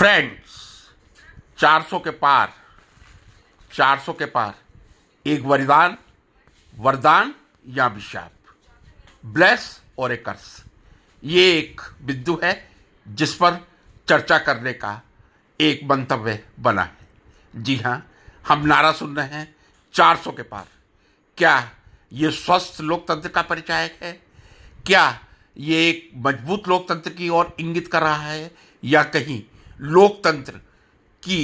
friends 400 के पार 400 के पार एक वरदान वरदान या अभिशाप ब्लेस और एक कर्स ये एक बिंदु है जिस पर चर्चा करने का एक मंतव्य बना है जी हाँ हम नारा सुन रहे हैं 400 के पार क्या ये स्वस्थ लोकतंत्र का परिचायक है क्या ये एक मजबूत लोकतंत्र की ओर इंगित कर रहा है या कहीं लोकतंत्र की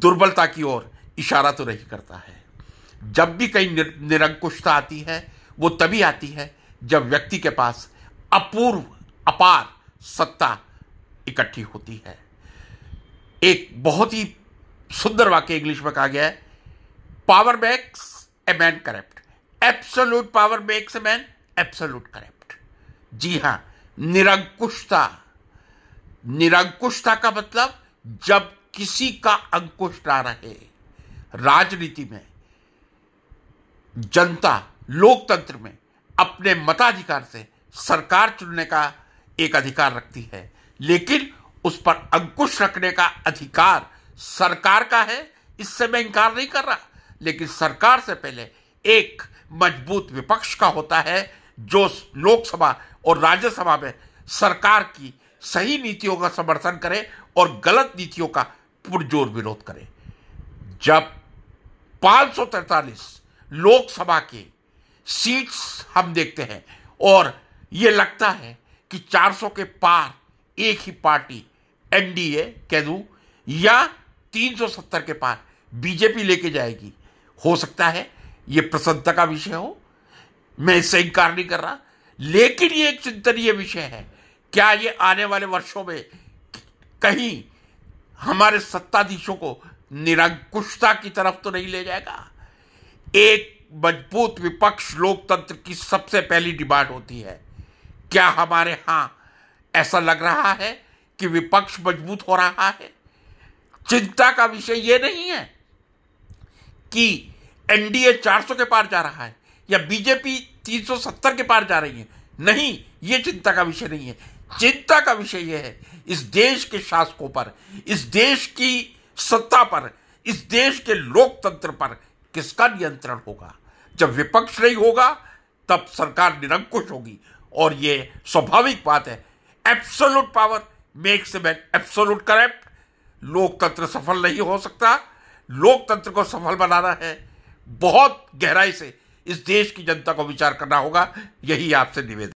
दुर्बलता की ओर इशारा तो नहीं करता है जब भी कहीं निरंकुशता आती है वो तभी आती है जब व्यक्ति के पास अपूर्व अपार सत्ता इकट्ठी होती है एक बहुत ही सुंदर वाक्य इंग्लिश में कहा गया है power makes a man corrupt absolute power makes a man absolute corrupt जी हां निरंकुशता निरंकुशता का मतलब जब किसी का अंकुश ना रहे राजनीति में जनता लोकतंत्र में अपने मताधिकार से सरकार चुनने का एक अधिकार रखती है लेकिन उस पर अंकुश रखने का अधिकार सरकार का है इससे मैं इनकार नहीं कर रहा लेकिन सरकार से पहले एक मजबूत विपक्ष का होता है जो लोकसभा और राज्यसभा में सरकार की सही नीतियों का समर्थन करे और गलत नीतियों का पुरजोर विरोध करें जब पांच लोकसभा के सीट्स हम देखते हैं और यह लगता है कि 400 के पार एक ही पार्टी एनडीए कह दू या 370 के पार बीजेपी लेके जाएगी हो सकता है यह प्रसन्नता का विषय हो मैं इससे इंकार नहीं कर रहा लेकिन यह एक चिंतनीय विषय है क्या यह आने वाले वर्षों में कहीं हमारे सत्ताधीशों को निरंकुशता की तरफ तो नहीं ले जाएगा एक मजबूत विपक्ष लोकतंत्र की सबसे पहली डिमांड होती है क्या हमारे यहां ऐसा लग रहा है कि विपक्ष मजबूत हो रहा है चिंता का विषय ये नहीं है कि एनडीए 400 के पार जा रहा है या बीजेपी 370 के पार जा रही है नहीं ये चिंता का विषय नहीं है चिंता का विषय यह है इस देश के शासकों पर इस देश की सत्ता पर इस देश के लोकतंत्र पर किसका नियंत्रण होगा जब विपक्ष नहीं होगा तब सरकार निरंकुश होगी और यह स्वाभाविक बात है absolute power makes man absolute corrupt लोकतंत्र सफल नहीं हो सकता लोकतंत्र को सफल बनाना है बहुत गहराई से इस देश की जनता को विचार करना होगा यही आपसे निवेदन